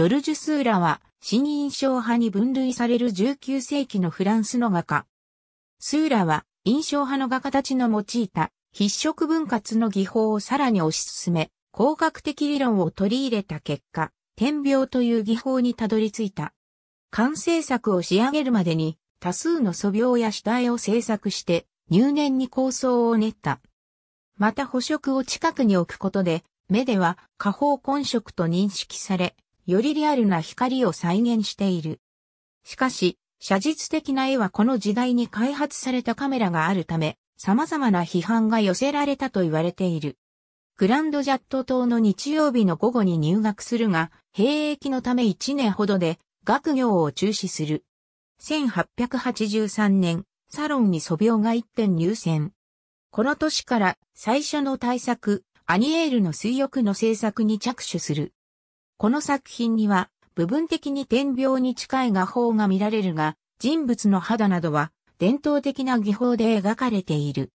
ジョルジュ・スーラは、新印象派に分類される19世紀のフランスの画家。スーラは、印象派の画家たちの用いた、筆色分割の技法をさらに推し進め、工学的理論を取り入れた結果、点描という技法にたどり着いた。完成作を仕上げるまでに、多数の素描や下絵を制作して、入念に構想を練った。また補色を近くに置くことで、目では下方混色と認識され、よりリアルな光を再現している。しかし、写実的な絵はこの時代に開発されたカメラがあるため、様々な批判が寄せられたと言われている。グランドジャット島の日曜日の午後に入学するが、兵役のため1年ほどで学業を中止する。1883年、サロンに素描が一点入選。この年から最初の大作、アニエールの水浴の制作に着手する。この作品には、部分的に点描に近い画法が見られるが、人物の肌などは伝統的な技法で描かれている。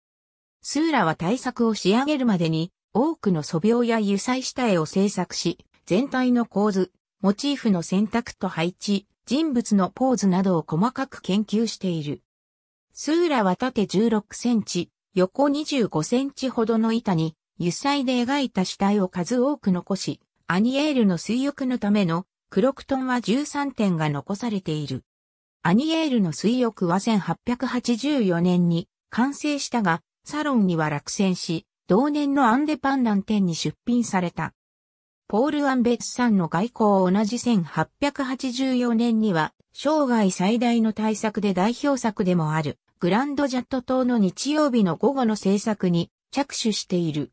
スーラは対策を仕上げるまでに多くの素描や油彩下絵を制作し、全体の構図、モチーフの選択と配置、人物のポーズなどを細かく研究している。スーラは縦16センチ、横25センチほどの板に油彩で描いた死体を数多く残し、アニエールの水浴のためのクロクトンは13点が残されている。アニエールの水浴は1884年に完成したが、サロンには落選し、同年のアンデパンダン店に出品された。ポール・アンベツさんの外交を同じ1884年には、生涯最大の大作で代表作でもある、グランドジャット島の日曜日の午後の制作に着手している。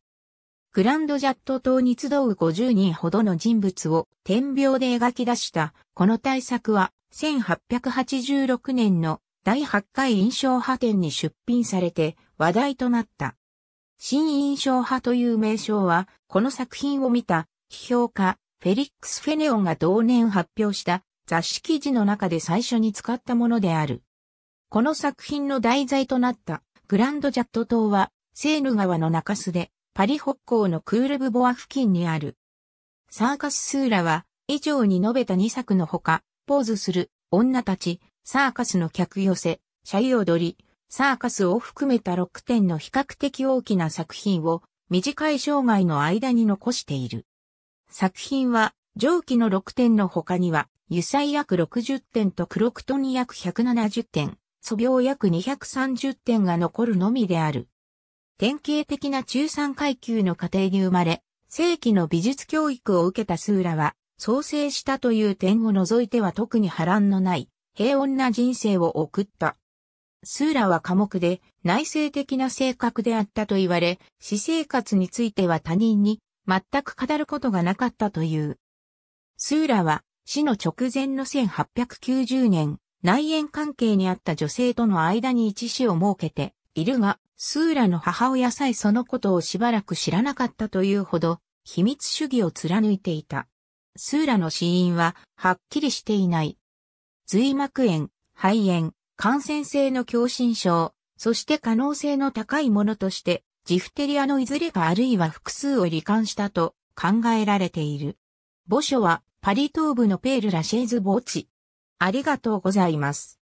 グランドジャット島に集う50人ほどの人物を点描で描き出した、この大作は1886年の第8回印象派展に出品されて話題となった。新印象派という名称は、この作品を見た批評家フェリックス・フェネオンが同年発表した雑誌記事の中で最初に使ったものである。この作品の題材となったグランドジャット島はセーヌ川の中州でパリ北港のクールブボア付近にある。サーカススーラは、以上に述べた2作のほか、ポーズする、女たち、サーカスの客寄せ、シャイ踊り、サーカスを含めた6点の比較的大きな作品を短い生涯の間に残している。作品は上記の6点の他には油彩約60点とクロクトン約170点、素描約230点が残るのみである。典型的な中産階級の家庭に生まれ、正規の美術教育を受けたスーラは、創生したという点を除いては特に波乱のない、平穏な人生を送った。スーラは寡黙で内省的な性格であったと言われ、私生活については他人に全く語ることがなかったという。スーラは死の直前の1890年、内縁関係にあった女性との間に一子を設けているが、スーラの母親さえそのことをしばらく知らなかったというほど、秘密主義を貫いていた。スーラの死因は、はっきりしていない。髄膜炎、肺炎、感染性の狭心症、そして可能性の高いものとして、ジフテリアのいずれかあるいは複数を罹患したと考えられている。墓所はパリ東部のペール・ラシェーズ墓地。ありがとうございます。